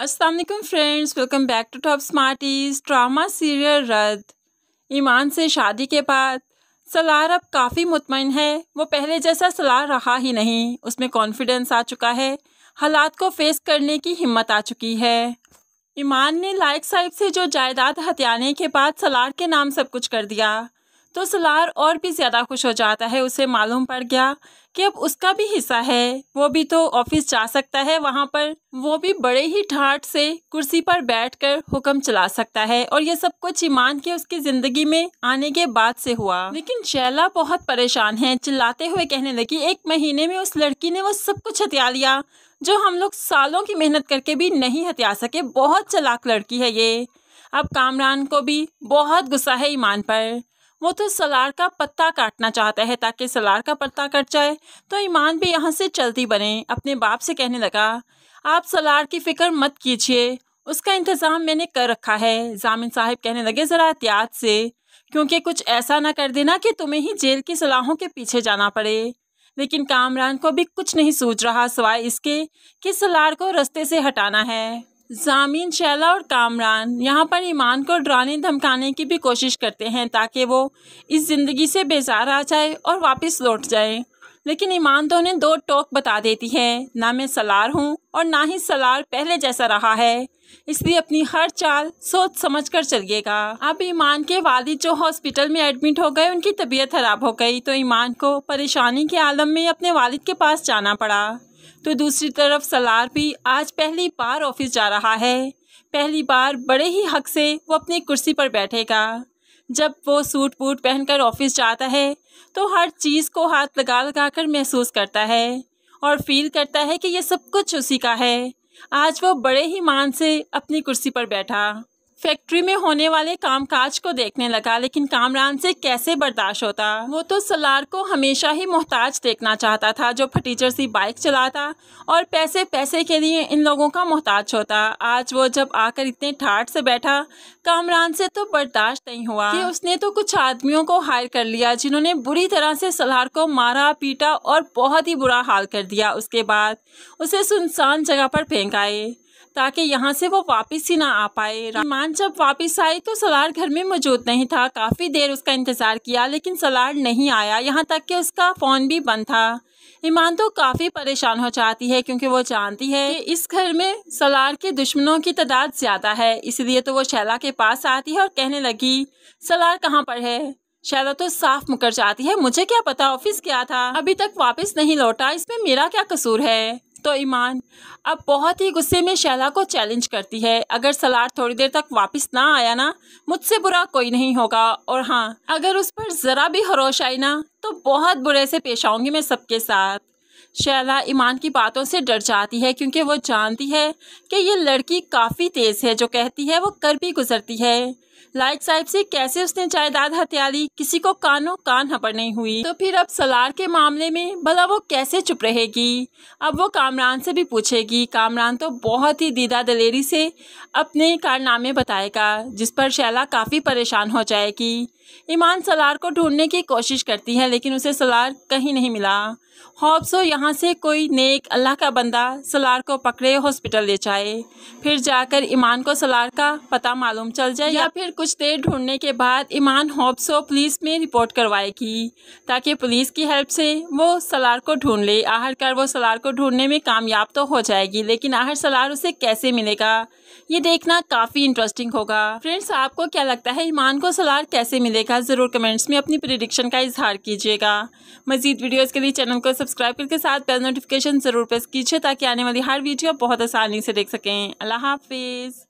Aslam friends welcome back to top smarties drama serial Radd Iman से शादी के बाद सलार अब काफ़ी मुतमिन है वो पहले जैसा सलार रहा ही नहीं उसमें कॉन्फिडेंस आ चुका है हालात को फेस करने की हिम्मत आ चुकी है ईमान ने लायक साहिब से जो जायदाद हथियाने के बाद सलार के नाम सब कुछ कर दिया तो सलार और भी ज़्यादा खुश हो जाता है उसे मालूम पड़ गया कि अब उसका भी हिस्सा है वो भी तो ऑफिस जा सकता है वहाँ पर वो भी बड़े ही ठाट से कुर्सी पर बैठकर हुक्म चला सकता है और ये सब कुछ ईमान के उसकी ज़िंदगी में आने के बाद से हुआ लेकिन शैला बहुत परेशान है चिल्लाते हुए कहने लगी एक महीने में उस लड़की ने वो सब कुछ हत्या लिया जो हम लोग सालों की मेहनत करके भी नहीं हत्या सके बहुत चलाक लड़की है ये अब कामरान को भी बहुत गुस्सा है ईमान पर वो तो सलार का पत्ता काटना चाहता है ताकि सलार का पत्ता कट जाए तो ईमान भी यहाँ से चलती बने अपने बाप से कहने लगा आप सलार की फ़िक्र मत कीजिए उसका इंतज़ाम मैंने कर रखा है जामिन साहब कहने लगे ज़रा एहतियात से क्योंकि कुछ ऐसा ना कर देना कि तुम्हें ही जेल की सलाहों के पीछे जाना पड़े लेकिन कामरान को भी कुछ नहीं सोच रहा सवाए इसके कि सलार को रस्ते से हटाना है जामीन शैला और कामरान यहाँ पर ईमान को डराने धमकाने की भी कोशिश करते हैं ताकि वो इस ज़िंदगी से बेजार आ जाए और वापस लौट जाए लेकिन ईमान तो उन्हें दो टोक बता देती है ना मैं सलार हूँ और ना ही सलार पहले जैसा रहा है इसलिए अपनी हर चाल सोच समझ कर चलिएगा अब ईमान के वालिद जो हॉस्पिटल में एडमिट हो गए उनकी तबीयत खराब हो गई तो ईमान को परेशानी के आलम में अपने वालिद के पास जाना पड़ा तो दूसरी तरफ सलार भी आज पहली बार ऑफिस जा रहा है पहली बार बड़े ही हक से वो अपनी कुर्सी पर बैठेगा जब वो सूट बूट पहनकर ऑफिस जाता है तो हर चीज़ को हाथ लगा लगा कर महसूस करता है और फील करता है कि यह सब कुछ उसी का है आज वो बड़े ही मान से अपनी कुर्सी पर बैठा फैक्ट्री में होने वाले कामकाज को देखने लगा लेकिन कामरान से कैसे बर्दाश्त होता वो तो सलार को हमेशा ही मोहताज देखना चाहता था जो फटीचर सी बाइक चलाता और पैसे पैसे के लिए इन लोगों का मोहताज होता आज वो जब आकर इतने ठाट से बैठा कामरान से तो बर्दाश्त नहीं हुआ कि उसने तो कुछ आदमियों को हायर कर लिया जिन्होंने बुरी तरह से सलार को मारा पीटा और बहुत ही बुरा हाल कर दिया उसके बाद उसे सुनसान जगह पर फेंकाए ताकि यहाँ से वो वापस ही ना आ पाए रहमान जब वापस आई तो सलार घर में मौजूद नहीं था काफ़ी देर उसका इंतज़ार किया लेकिन सलार नहीं आया यहाँ तक कि उसका फ़ोन भी बंद था ईमान तो काफ़ी परेशान हो जाती है क्योंकि वो जानती है कि इस घर में सलार के दुश्मनों की तादाद ज़्यादा है इसलिए तो वो शैला के पास आती है और कहने लगी सलार कहाँ पर है शैला तो साफ मुकर जाती है मुझे क्या पता ऑफिस गया था अभी तक वापस नहीं लौटा इसमें मेरा क्या कसूर है तो ईमान अब बहुत ही गुस्से में शैला को चैलेंज करती है अगर सलार थोड़ी देर तक वापस ना आया ना मुझसे बुरा कोई नहीं होगा और हाँ अगर उस पर ज़रा भी हरोश आई ना तो बहुत बुरे से पेश आऊंगी मैं सबके साथ शैला ईमान की बातों से डर जाती है क्योंकि वो जानती है कि ये लड़की काफ़ी तेज़ है जो कहती है वो कर भी गुजरती है लाइट साहिब से कैसे उसने जायदाद हत्या ली किसी को कानो कान हपड़ नहीं हुई तो फिर अब सलार के मामले में भला वो कैसे चुप रहेगी अब वो कामरान से भी पूछेगी कामरान तो बहुत ही दीदा दलेरी से अपने कारनामे बताएगा जिस पर शैला काफ़ी परेशान हो जाएगी ईमान सलार को ढूंढने की कोशिश करती है लेकिन उसे सलार कहीं नहीं मिला हॉब्सो यहाँ से कोई नेक अल्लाह का बंदा सलार को पकड़े हॉस्पिटल ले जाए फिर जाकर ईमान को सलार का पता मालूम चल जाए या फिर फिर कुछ देर ढूंढने के बाद ईमान होप्सो पुलिस में रिपोर्ट करवाएगी ताकि पुलिस की हेल्प से वो सलार को ढूंढ ले आहरकार वो सलार को ढूंढने में कामयाब तो हो जाएगी लेकिन आहर सलार उसे कैसे मिलेगा ये देखना काफ़ी इंटरेस्टिंग होगा फ्रेंड्स आपको क्या लगता है ईमान को सलार कैसे मिलेगा ज़रूर कमेंट्स में अपनी प्रिडिक्शन का इजहार कीजिएगा मजीद वीडियोज़ के लिए चैनल को सब्सक्राइब करके साथ बेल नोटिफिकेशन ज़रूर प्रेस कीजिए ताकि आने वाली हर वीडियो बहुत आसानी से देख सकें अल्लाह हाफिज़